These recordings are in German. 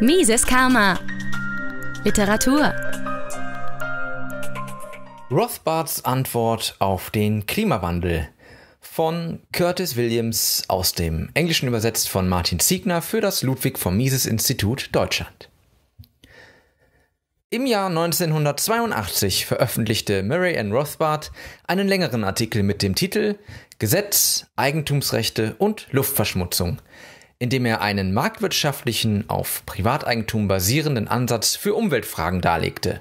Mises Karma. Literatur. Rothbards Antwort auf den Klimawandel von Curtis Williams aus dem Englischen übersetzt von Martin Ziegner für das Ludwig von Mises Institut Deutschland. Im Jahr 1982 veröffentlichte Murray N. Rothbard einen längeren Artikel mit dem Titel Gesetz, Eigentumsrechte und Luftverschmutzung, indem er einen marktwirtschaftlichen, auf Privateigentum basierenden Ansatz für Umweltfragen darlegte.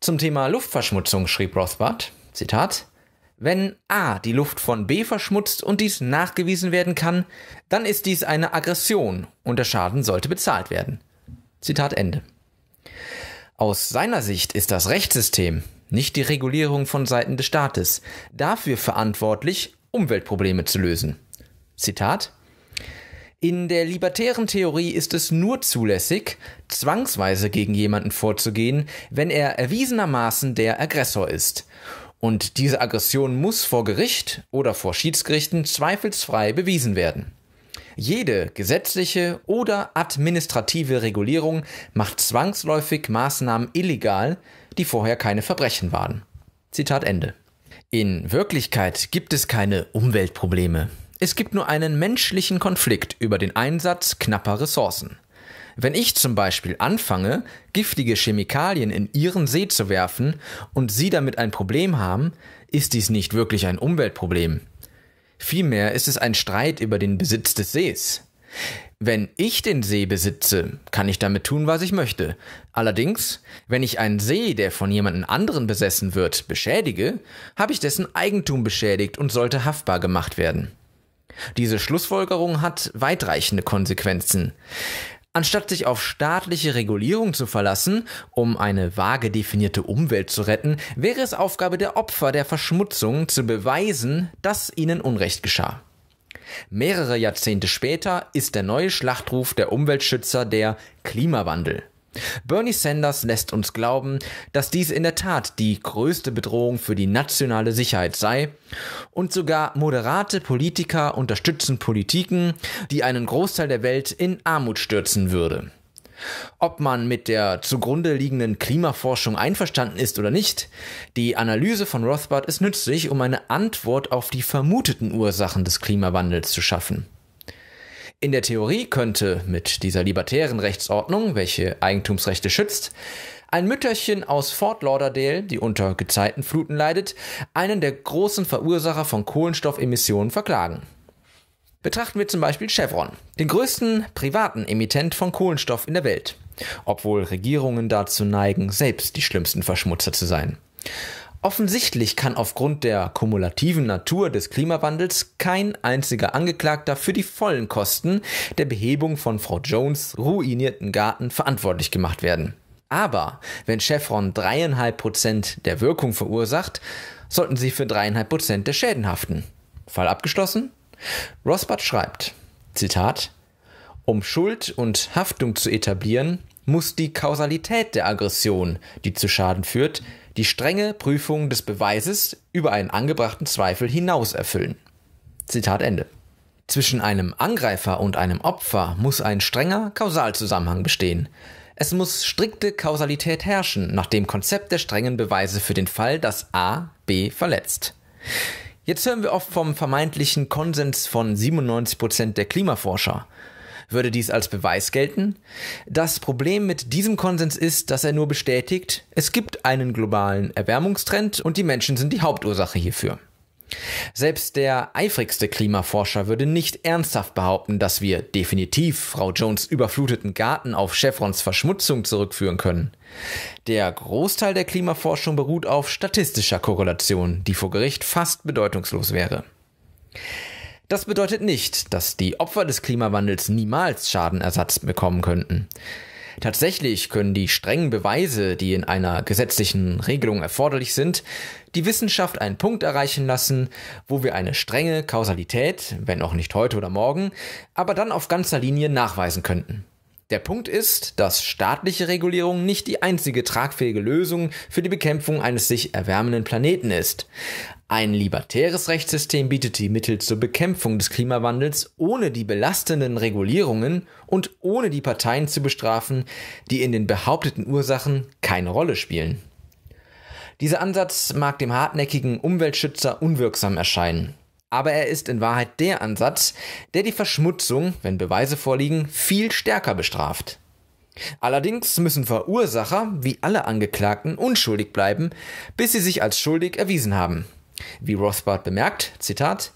Zum Thema Luftverschmutzung schrieb Rothbard, Zitat, wenn A die Luft von B verschmutzt und dies nachgewiesen werden kann, dann ist dies eine Aggression und der Schaden sollte bezahlt werden. Zitat Ende. Aus seiner Sicht ist das Rechtssystem, nicht die Regulierung von Seiten des Staates, dafür verantwortlich, Umweltprobleme zu lösen. Zitat in der libertären Theorie ist es nur zulässig, zwangsweise gegen jemanden vorzugehen, wenn er erwiesenermaßen der Aggressor ist. Und diese Aggression muss vor Gericht oder vor Schiedsgerichten zweifelsfrei bewiesen werden. Jede gesetzliche oder administrative Regulierung macht zwangsläufig Maßnahmen illegal, die vorher keine Verbrechen waren. Zitat Ende. In Wirklichkeit gibt es keine Umweltprobleme. Es gibt nur einen menschlichen Konflikt über den Einsatz knapper Ressourcen. Wenn ich zum Beispiel anfange, giftige Chemikalien in Ihren See zu werfen und Sie damit ein Problem haben, ist dies nicht wirklich ein Umweltproblem. Vielmehr ist es ein Streit über den Besitz des Sees. Wenn ich den See besitze, kann ich damit tun, was ich möchte. Allerdings, wenn ich einen See, der von jemandem anderen besessen wird, beschädige, habe ich dessen Eigentum beschädigt und sollte haftbar gemacht werden. Diese Schlussfolgerung hat weitreichende Konsequenzen. Anstatt sich auf staatliche Regulierung zu verlassen, um eine vage definierte Umwelt zu retten, wäre es Aufgabe der Opfer der Verschmutzung zu beweisen, dass ihnen Unrecht geschah. Mehrere Jahrzehnte später ist der neue Schlachtruf der Umweltschützer der Klimawandel. Bernie Sanders lässt uns glauben, dass dies in der Tat die größte Bedrohung für die nationale Sicherheit sei und sogar moderate Politiker unterstützen Politiken, die einen Großteil der Welt in Armut stürzen würde. Ob man mit der zugrunde liegenden Klimaforschung einverstanden ist oder nicht, die Analyse von Rothbard ist nützlich, um eine Antwort auf die vermuteten Ursachen des Klimawandels zu schaffen. In der Theorie könnte mit dieser libertären Rechtsordnung, welche Eigentumsrechte schützt, ein Mütterchen aus Fort Lauderdale, die unter Gezeitenfluten leidet, einen der großen Verursacher von Kohlenstoffemissionen verklagen. Betrachten wir zum Beispiel Chevron, den größten privaten Emittent von Kohlenstoff in der Welt, obwohl Regierungen dazu neigen, selbst die schlimmsten Verschmutzer zu sein. Offensichtlich kann aufgrund der kumulativen Natur des Klimawandels kein einziger Angeklagter für die vollen Kosten der Behebung von Frau Jones ruinierten Garten verantwortlich gemacht werden. Aber wenn Chevron 3,5% der Wirkung verursacht, sollten sie für 3,5% der Schäden haften. Fall abgeschlossen? Rosbart schreibt, Zitat, um Schuld und Haftung zu etablieren, muss die Kausalität der Aggression, die zu Schaden führt, die strenge Prüfung des Beweises über einen angebrachten Zweifel hinaus erfüllen. Zitat Ende. Zwischen einem Angreifer und einem Opfer muss ein strenger Kausalzusammenhang bestehen. Es muss strikte Kausalität herrschen, nach dem Konzept der strengen Beweise für den Fall, dass A B verletzt. Jetzt hören wir oft vom vermeintlichen Konsens von 97% Prozent der Klimaforscher würde dies als Beweis gelten. Das Problem mit diesem Konsens ist, dass er nur bestätigt, es gibt einen globalen Erwärmungstrend und die Menschen sind die Hauptursache hierfür. Selbst der eifrigste Klimaforscher würde nicht ernsthaft behaupten, dass wir definitiv Frau Jones überfluteten Garten auf Chevrons Verschmutzung zurückführen können. Der Großteil der Klimaforschung beruht auf statistischer Korrelation, die vor Gericht fast bedeutungslos wäre. Das bedeutet nicht, dass die Opfer des Klimawandels niemals Schadenersatz bekommen könnten. Tatsächlich können die strengen Beweise, die in einer gesetzlichen Regelung erforderlich sind, die Wissenschaft einen Punkt erreichen lassen, wo wir eine strenge Kausalität, wenn auch nicht heute oder morgen, aber dann auf ganzer Linie nachweisen könnten. Der Punkt ist, dass staatliche Regulierung nicht die einzige tragfähige Lösung für die Bekämpfung eines sich erwärmenden Planeten ist. Ein libertäres Rechtssystem bietet die Mittel zur Bekämpfung des Klimawandels ohne die belastenden Regulierungen und ohne die Parteien zu bestrafen, die in den behaupteten Ursachen keine Rolle spielen. Dieser Ansatz mag dem hartnäckigen Umweltschützer unwirksam erscheinen. Aber er ist in Wahrheit der Ansatz, der die Verschmutzung, wenn Beweise vorliegen, viel stärker bestraft. Allerdings müssen Verursacher, wie alle Angeklagten, unschuldig bleiben, bis sie sich als schuldig erwiesen haben. Wie Rothbard bemerkt, Zitat,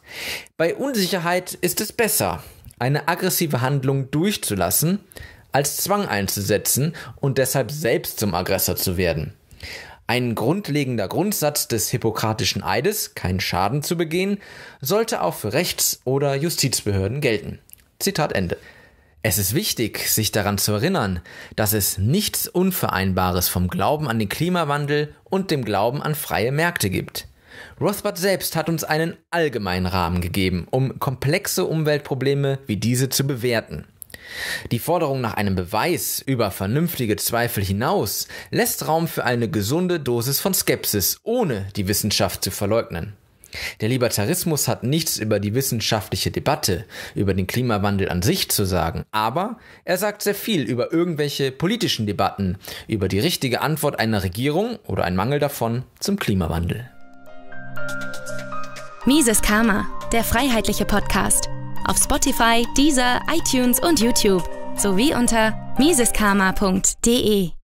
bei Unsicherheit ist es besser, eine aggressive Handlung durchzulassen, als Zwang einzusetzen und deshalb selbst zum Aggressor zu werden. Ein grundlegender Grundsatz des Hippokratischen Eides, keinen Schaden zu begehen, sollte auch für Rechts- oder Justizbehörden gelten. Zitat Ende. Es ist wichtig, sich daran zu erinnern, dass es nichts Unvereinbares vom Glauben an den Klimawandel und dem Glauben an freie Märkte gibt. Rothbard selbst hat uns einen allgemeinen Rahmen gegeben, um komplexe Umweltprobleme wie diese zu bewerten. Die Forderung nach einem Beweis über vernünftige Zweifel hinaus lässt Raum für eine gesunde Dosis von Skepsis, ohne die Wissenschaft zu verleugnen. Der Libertarismus hat nichts über die wissenschaftliche Debatte, über den Klimawandel an sich zu sagen, aber er sagt sehr viel über irgendwelche politischen Debatten, über die richtige Antwort einer Regierung oder ein Mangel davon zum Klimawandel. Mises Karma, der freiheitliche Podcast. Auf Spotify, Deezer, iTunes und YouTube sowie unter miseskarma.de.